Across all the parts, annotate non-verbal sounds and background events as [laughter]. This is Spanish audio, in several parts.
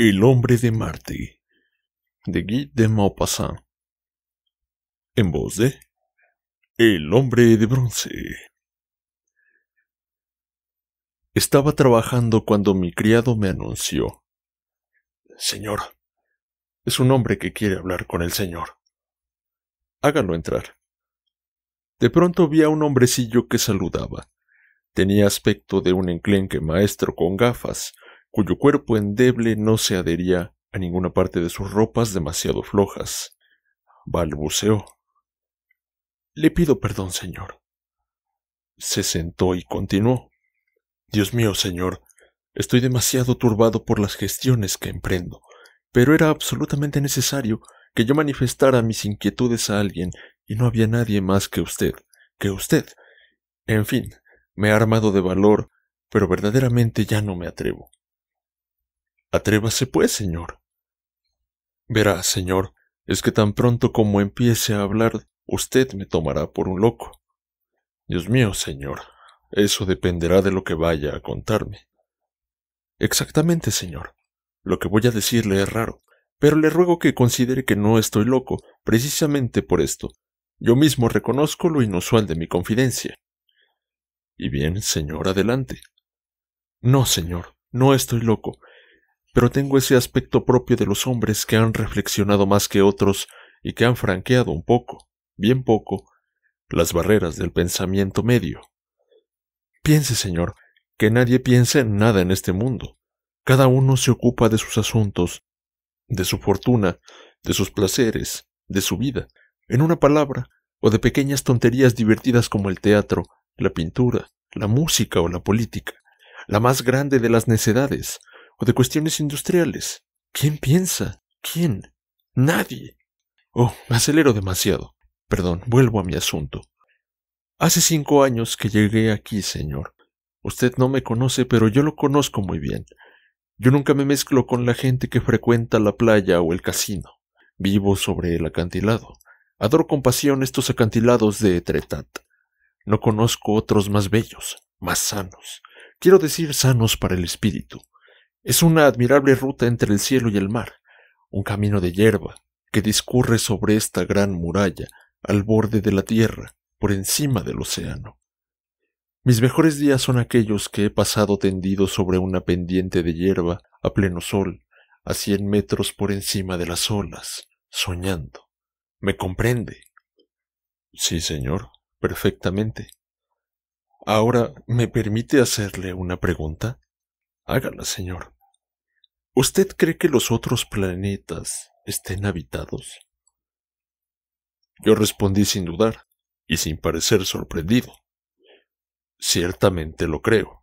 El hombre de Marte, de Guy de Maupassant, en voz de El hombre de bronce. Estaba trabajando cuando mi criado me anunció. Señor, es un hombre que quiere hablar con el señor. Hágalo entrar. De pronto vi a un hombrecillo que saludaba. Tenía aspecto de un enclenque maestro con gafas, cuyo cuerpo endeble no se adhería a ninguna parte de sus ropas demasiado flojas. Balbuceó. Le pido perdón, señor. Se sentó y continuó. Dios mío, señor, estoy demasiado turbado por las gestiones que emprendo, pero era absolutamente necesario que yo manifestara mis inquietudes a alguien y no había nadie más que usted, que usted. En fin, me ha armado de valor, pero verdaderamente ya no me atrevo. Atrévase, pues, señor. Verá, señor, es que tan pronto como empiece a hablar, usted me tomará por un loco. Dios mío, señor, eso dependerá de lo que vaya a contarme. Exactamente, señor. Lo que voy a decirle es raro, pero le ruego que considere que no estoy loco, precisamente por esto. Yo mismo reconozco lo inusual de mi confidencia. Y bien, señor, adelante. No, señor, no estoy loco, pero tengo ese aspecto propio de los hombres que han reflexionado más que otros y que han franqueado un poco, bien poco, las barreras del pensamiento medio. Piense, señor, que nadie piensa en nada en este mundo. Cada uno se ocupa de sus asuntos, de su fortuna, de sus placeres, de su vida, en una palabra, o de pequeñas tonterías divertidas como el teatro, la pintura, la música o la política, la más grande de las necedades, o de cuestiones industriales. ¿Quién piensa? ¿Quién? Nadie. Oh, acelero demasiado. Perdón, vuelvo a mi asunto. Hace cinco años que llegué aquí, señor. Usted no me conoce, pero yo lo conozco muy bien. Yo nunca me mezclo con la gente que frecuenta la playa o el casino. Vivo sobre el acantilado. Adoro con pasión estos acantilados de Tretat. No conozco otros más bellos, más sanos. Quiero decir sanos para el espíritu. Es una admirable ruta entre el cielo y el mar, un camino de hierba que discurre sobre esta gran muralla, al borde de la tierra, por encima del océano. Mis mejores días son aquellos que he pasado tendido sobre una pendiente de hierba a pleno sol, a cien metros por encima de las olas, soñando. ¿Me comprende? Sí, señor, perfectamente. Ahora, ¿me permite hacerle una pregunta? Hágala, señor. ¿Usted cree que los otros planetas estén habitados? Yo respondí sin dudar y sin parecer sorprendido. Ciertamente lo creo.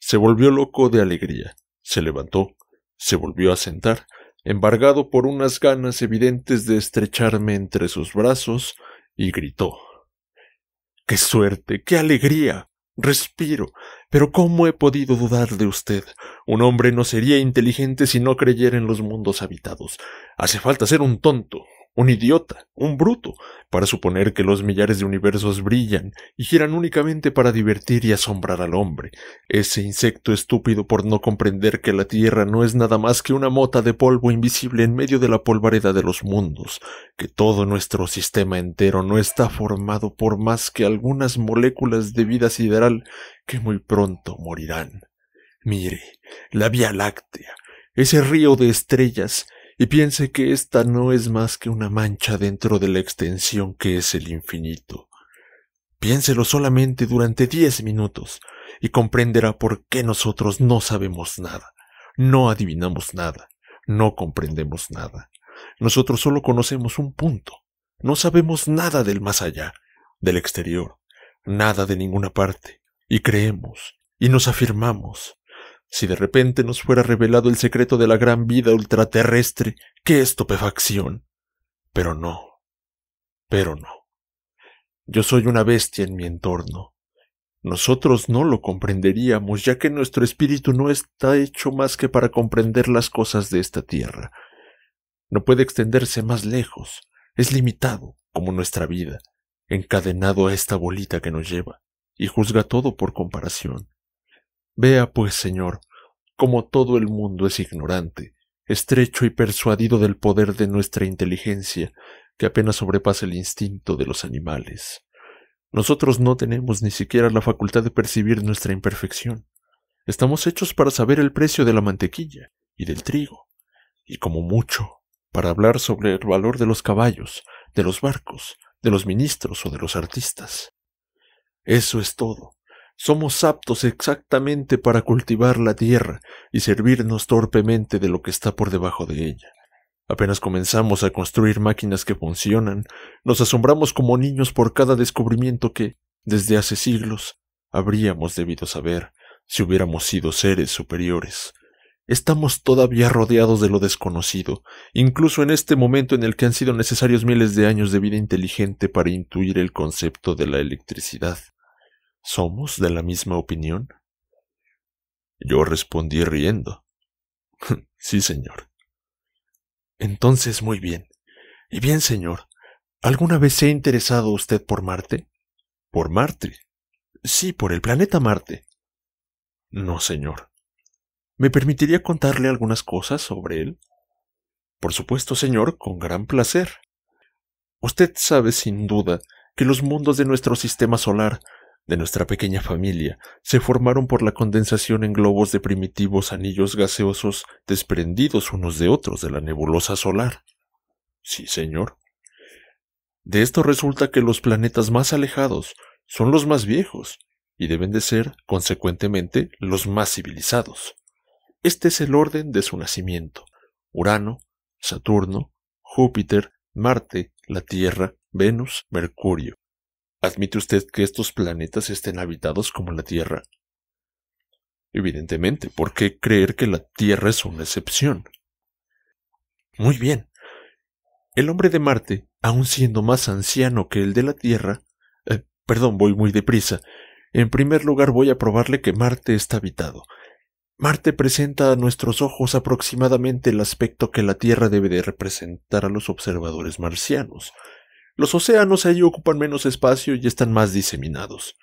Se volvió loco de alegría, se levantó, se volvió a sentar, embargado por unas ganas evidentes de estrecharme entre sus brazos, y gritó. ¡Qué suerte! ¡Qué alegría! respiro. Pero ¿cómo he podido dudar de usted? Un hombre no sería inteligente si no creyera en los mundos habitados. Hace falta ser un tonto un idiota, un bruto, para suponer que los millares de universos brillan y giran únicamente para divertir y asombrar al hombre, ese insecto estúpido por no comprender que la Tierra no es nada más que una mota de polvo invisible en medio de la polvareda de los mundos, que todo nuestro sistema entero no está formado por más que algunas moléculas de vida sideral que muy pronto morirán. Mire, la Vía Láctea, ese río de estrellas, y piense que esta no es más que una mancha dentro de la extensión que es el infinito. Piénselo solamente durante diez minutos y comprenderá por qué nosotros no sabemos nada, no adivinamos nada, no comprendemos nada. Nosotros solo conocemos un punto. No sabemos nada del más allá, del exterior, nada de ninguna parte, y creemos, y nos afirmamos, si de repente nos fuera revelado el secreto de la gran vida ultraterrestre, qué estupefacción. Pero no. Pero no. Yo soy una bestia en mi entorno. Nosotros no lo comprenderíamos, ya que nuestro espíritu no está hecho más que para comprender las cosas de esta tierra. No puede extenderse más lejos. Es limitado, como nuestra vida, encadenado a esta bolita que nos lleva, y juzga todo por comparación. Vea pues, Señor, cómo todo el mundo es ignorante, estrecho y persuadido del poder de nuestra inteligencia, que apenas sobrepasa el instinto de los animales. Nosotros no tenemos ni siquiera la facultad de percibir nuestra imperfección. Estamos hechos para saber el precio de la mantequilla y del trigo, y como mucho, para hablar sobre el valor de los caballos, de los barcos, de los ministros o de los artistas. Eso es todo. Somos aptos exactamente para cultivar la tierra y servirnos torpemente de lo que está por debajo de ella. Apenas comenzamos a construir máquinas que funcionan, nos asombramos como niños por cada descubrimiento que, desde hace siglos, habríamos debido saber si hubiéramos sido seres superiores. Estamos todavía rodeados de lo desconocido, incluso en este momento en el que han sido necesarios miles de años de vida inteligente para intuir el concepto de la electricidad. ¿Somos de la misma opinión? Yo respondí riendo. [laughs] sí, señor. Entonces, muy bien. Y bien, señor, ¿alguna vez se ha interesado usted por Marte? ¿Por Marte? Sí, por el planeta Marte. No, señor. ¿Me permitiría contarle algunas cosas sobre él? Por supuesto, señor, con gran placer. Usted sabe sin duda que los mundos de nuestro sistema solar de nuestra pequeña familia se formaron por la condensación en globos de primitivos anillos gaseosos desprendidos unos de otros de la nebulosa solar. Sí, señor. De esto resulta que los planetas más alejados son los más viejos y deben de ser, consecuentemente, los más civilizados. Este es el orden de su nacimiento. Urano, Saturno, Júpiter, Marte, la Tierra, Venus, Mercurio, ¿Admite usted que estos planetas estén habitados como la Tierra? Evidentemente, ¿por qué creer que la Tierra es una excepción? Muy bien. El hombre de Marte, aun siendo más anciano que el de la Tierra, eh, perdón, voy muy deprisa. En primer lugar voy a probarle que Marte está habitado. Marte presenta a nuestros ojos aproximadamente el aspecto que la Tierra debe de representar a los observadores marcianos. Los océanos allí ocupan menos espacio y están más diseminados.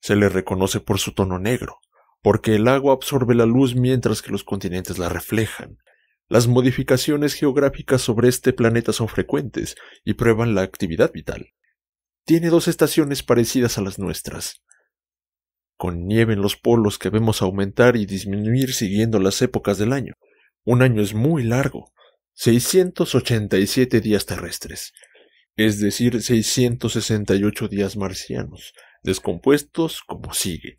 Se le reconoce por su tono negro, porque el agua absorbe la luz mientras que los continentes la reflejan. Las modificaciones geográficas sobre este planeta son frecuentes y prueban la actividad vital. Tiene dos estaciones parecidas a las nuestras. Con nieve en los polos que vemos aumentar y disminuir siguiendo las épocas del año. Un año es muy largo, 687 días terrestres, es decir, 668 días marcianos, descompuestos como sigue.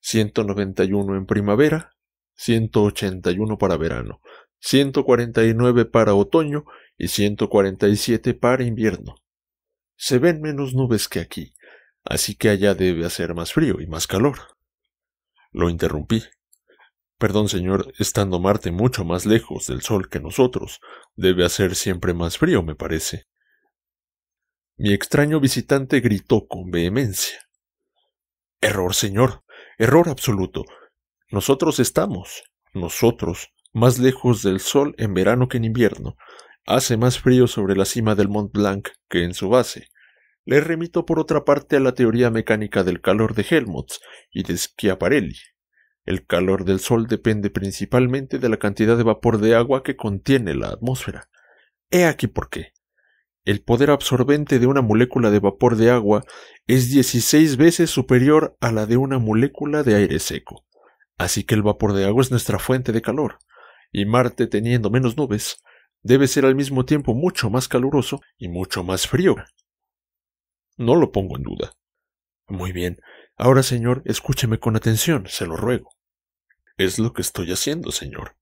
191 en primavera, 181 para verano, 149 para otoño y 147 para invierno. Se ven menos nubes que aquí, así que allá debe hacer más frío y más calor. Lo interrumpí. Perdón, señor, estando Marte mucho más lejos del Sol que nosotros, debe hacer siempre más frío, me parece. Mi extraño visitante gritó con vehemencia. Error, señor. Error absoluto. Nosotros estamos, nosotros, más lejos del sol en verano que en invierno. Hace más frío sobre la cima del Mont Blanc que en su base. Le remito por otra parte a la teoría mecánica del calor de Helmholtz y de Schiaparelli. El calor del Sol depende principalmente de la cantidad de vapor de agua que contiene la atmósfera. He aquí por qué el poder absorbente de una molécula de vapor de agua es 16 veces superior a la de una molécula de aire seco. Así que el vapor de agua es nuestra fuente de calor, y Marte, teniendo menos nubes, debe ser al mismo tiempo mucho más caluroso y mucho más frío. No lo pongo en duda. Muy bien. Ahora, señor, escúcheme con atención, se lo ruego. Es lo que estoy haciendo, señor.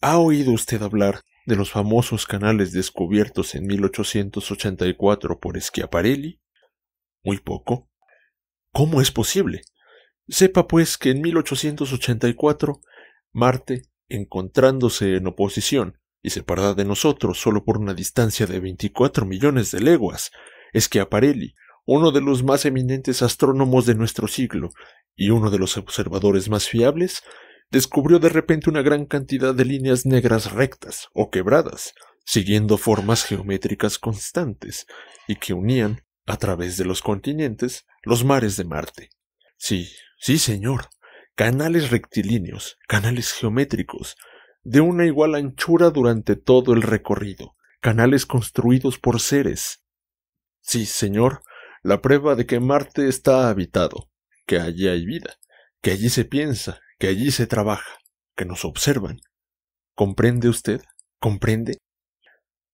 ¿Ha oído usted hablar de los famosos canales descubiertos en 1884 por Schiaparelli? Muy poco. ¿Cómo es posible? Sepa pues que en 1884 Marte, encontrándose en oposición y separada de nosotros solo por una distancia de veinticuatro millones de leguas, Schiaparelli, uno de los más eminentes astrónomos de nuestro siglo y uno de los observadores más fiables, descubrió de repente una gran cantidad de líneas negras rectas o quebradas, siguiendo formas geométricas constantes, y que unían, a través de los continentes, los mares de Marte. Sí, sí, señor, canales rectilíneos, canales geométricos, de una igual anchura durante todo el recorrido, canales construidos por seres. Sí, señor, la prueba de que Marte está habitado, que allí hay vida, que allí se piensa, que allí se trabaja, que nos observan. ¿Comprende usted? ¿Comprende?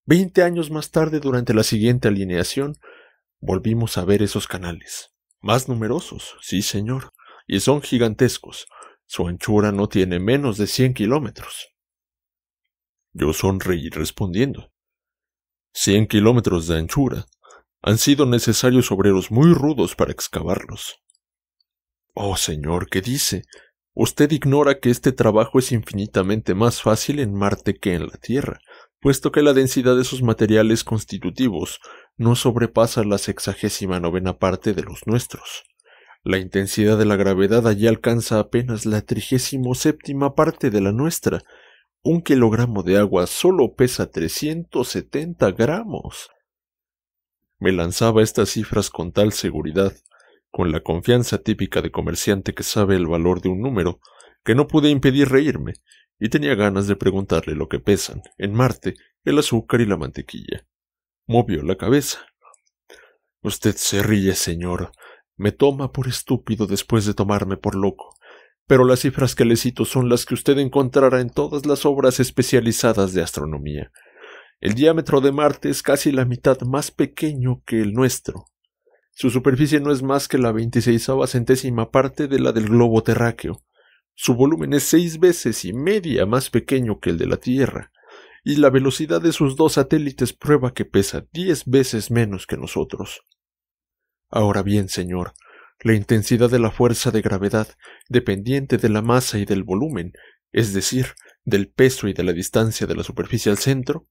Veinte años más tarde, durante la siguiente alineación, volvimos a ver esos canales. Más numerosos, sí señor, y son gigantescos. Su anchura no tiene menos de cien kilómetros. Yo sonreí respondiendo. Cien kilómetros de anchura. Han sido necesarios obreros muy rudos para excavarlos. Oh, señor, ¿qué dice? Usted ignora que este trabajo es infinitamente más fácil en Marte que en la Tierra, puesto que la densidad de sus materiales constitutivos no sobrepasa la sexagésima novena parte de los nuestros. La intensidad de la gravedad allí alcanza apenas la trigésimo séptima parte de la nuestra. Un kilogramo de agua solo pesa 370 gramos. Me lanzaba estas cifras con tal seguridad con la confianza típica de comerciante que sabe el valor de un número, que no pude impedir reírme, y tenía ganas de preguntarle lo que pesan, en Marte, el azúcar y la mantequilla. Movió la cabeza. Usted se ríe, señor. Me toma por estúpido después de tomarme por loco. Pero las cifras que le cito son las que usted encontrará en todas las obras especializadas de astronomía. El diámetro de Marte es casi la mitad más pequeño que el nuestro. Su superficie no es más que la veintiséisava centésima parte de la del globo terráqueo. Su volumen es seis veces y media más pequeño que el de la Tierra, y la velocidad de sus dos satélites prueba que pesa diez veces menos que nosotros. Ahora bien, señor, la intensidad de la fuerza de gravedad, dependiente de la masa y del volumen, es decir, del peso y de la distancia de la superficie al centro,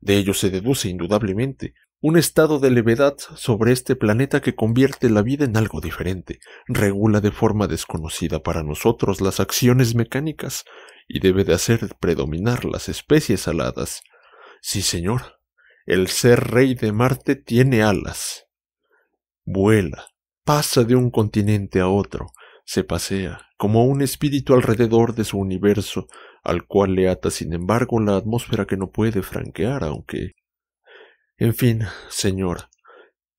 de ello se deduce indudablemente un estado de levedad sobre este planeta que convierte la vida en algo diferente, regula de forma desconocida para nosotros las acciones mecánicas y debe de hacer predominar las especies aladas. Sí, señor, el ser rey de Marte tiene alas. Vuela, pasa de un continente a otro, se pasea, como un espíritu alrededor de su universo, al cual le ata sin embargo la atmósfera que no puede franquear, aunque en fin, señora,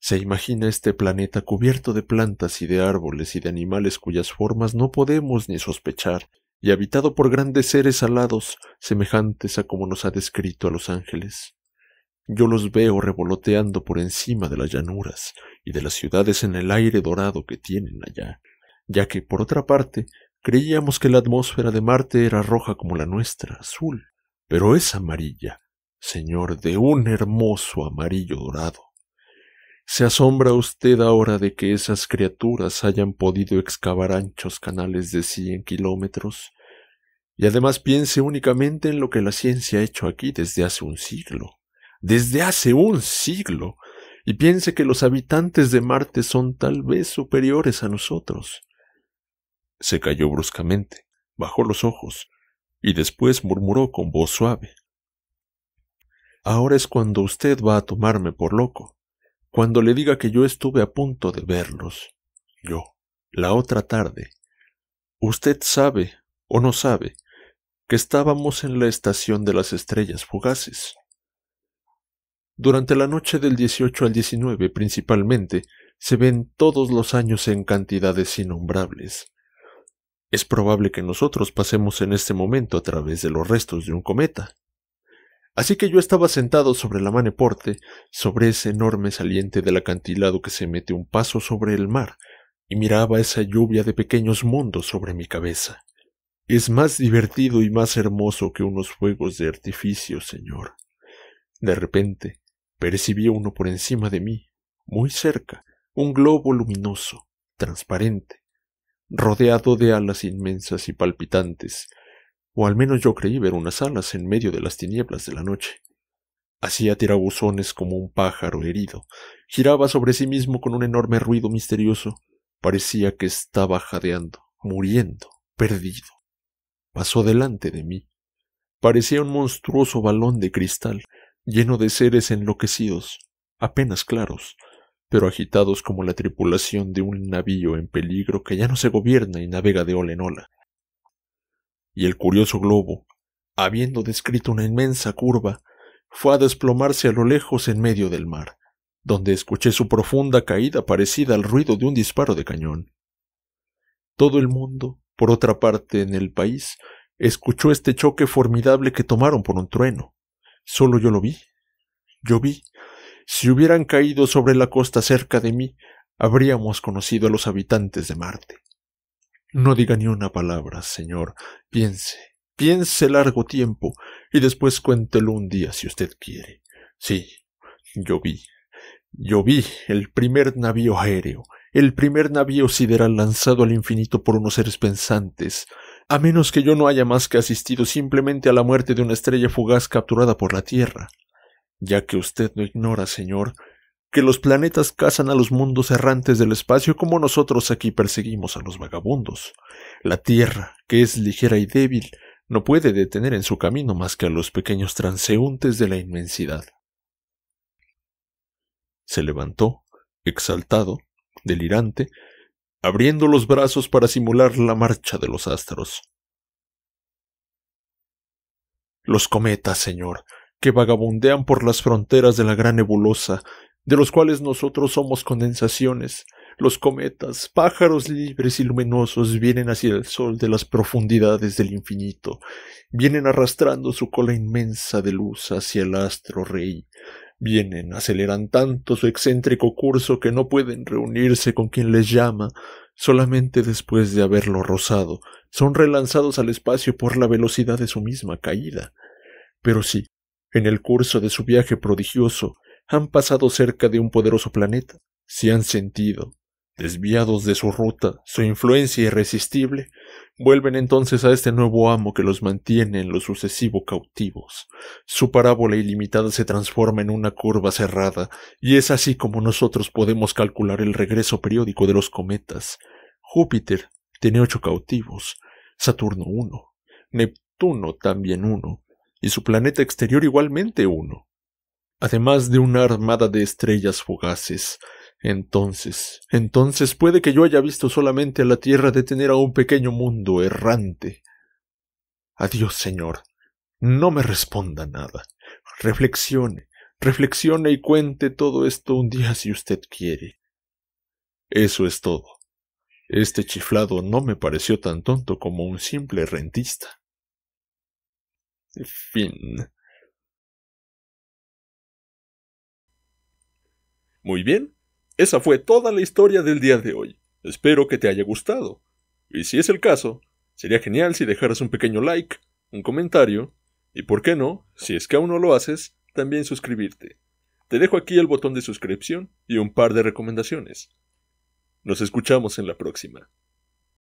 se imagina este planeta cubierto de plantas y de árboles y de animales cuyas formas no podemos ni sospechar, y habitado por grandes seres alados, semejantes a como nos ha descrito a los ángeles. Yo los veo revoloteando por encima de las llanuras y de las ciudades en el aire dorado que tienen allá, ya que, por otra parte, creíamos que la atmósfera de Marte era roja como la nuestra, azul, pero es amarilla, señor de un hermoso amarillo dorado. ¿Se asombra usted ahora de que esas criaturas hayan podido excavar anchos canales de cien kilómetros? Y además piense únicamente en lo que la ciencia ha hecho aquí desde hace un siglo. Desde hace un siglo. Y piense que los habitantes de Marte son tal vez superiores a nosotros. Se cayó bruscamente, bajó los ojos, y después murmuró con voz suave. Ahora es cuando usted va a tomarme por loco, cuando le diga que yo estuve a punto de verlos. Yo, la otra tarde. Usted sabe, o no sabe, que estábamos en la estación de las estrellas fugaces. Durante la noche del 18 al 19 principalmente, se ven todos los años en cantidades innombrables. Es probable que nosotros pasemos en este momento a través de los restos de un cometa. Así que yo estaba sentado sobre la maneporte, sobre ese enorme saliente del acantilado que se mete un paso sobre el mar, y miraba esa lluvia de pequeños mundos sobre mi cabeza. Es más divertido y más hermoso que unos fuegos de artificio, señor. De repente, percibí uno por encima de mí, muy cerca, un globo luminoso, transparente, rodeado de alas inmensas y palpitantes, o al menos yo creí ver unas alas en medio de las tinieblas de la noche. Hacía tirabuzones como un pájaro herido, giraba sobre sí mismo con un enorme ruido misterioso, parecía que estaba jadeando, muriendo, perdido. Pasó delante de mí. Parecía un monstruoso balón de cristal, lleno de seres enloquecidos, apenas claros, pero agitados como la tripulación de un navío en peligro que ya no se gobierna y navega de ola en ola y el curioso globo, habiendo descrito una inmensa curva, fue a desplomarse a lo lejos en medio del mar, donde escuché su profunda caída parecida al ruido de un disparo de cañón. Todo el mundo, por otra parte, en el país, escuchó este choque formidable que tomaron por un trueno. Solo yo lo vi. Yo vi. Si hubieran caído sobre la costa cerca de mí, habríamos conocido a los habitantes de Marte. No diga ni una palabra, señor. Piense, piense largo tiempo y después cuéntelo un día si usted quiere. Sí, yo vi. Yo vi el primer navío aéreo, el primer navío sideral lanzado al infinito por unos seres pensantes, a menos que yo no haya más que asistido simplemente a la muerte de una estrella fugaz capturada por la Tierra. Ya que usted no ignora, señor, que los planetas cazan a los mundos errantes del espacio como nosotros aquí perseguimos a los vagabundos. La Tierra, que es ligera y débil, no puede detener en su camino más que a los pequeños transeúntes de la inmensidad. Se levantó, exaltado, delirante, abriendo los brazos para simular la marcha de los astros. Los cometas, señor, que vagabundean por las fronteras de la gran nebulosa de los cuales nosotros somos condensaciones. Los cometas, pájaros libres y luminosos, vienen hacia el sol de las profundidades del infinito, vienen arrastrando su cola inmensa de luz hacia el astro rey, vienen, aceleran tanto su excéntrico curso que no pueden reunirse con quien les llama, solamente después de haberlo rozado, son relanzados al espacio por la velocidad de su misma caída. Pero sí, en el curso de su viaje prodigioso, han pasado cerca de un poderoso planeta, se han sentido, desviados de su ruta, su influencia irresistible, vuelven entonces a este nuevo amo que los mantiene en lo sucesivo cautivos. Su parábola ilimitada se transforma en una curva cerrada, y es así como nosotros podemos calcular el regreso periódico de los cometas. Júpiter tiene ocho cautivos, Saturno uno, Neptuno también uno, y su planeta exterior igualmente uno además de una armada de estrellas fugaces. Entonces, entonces puede que yo haya visto solamente a la Tierra detener a un pequeño mundo errante. Adiós, señor. No me responda nada. Reflexione, reflexione y cuente todo esto un día si usted quiere. Eso es todo. Este chiflado no me pareció tan tonto como un simple rentista. Fin. Muy bien, esa fue toda la historia del día de hoy. Espero que te haya gustado. Y si es el caso, sería genial si dejaras un pequeño like, un comentario, y por qué no, si es que aún no lo haces, también suscribirte. Te dejo aquí el botón de suscripción y un par de recomendaciones. Nos escuchamos en la próxima.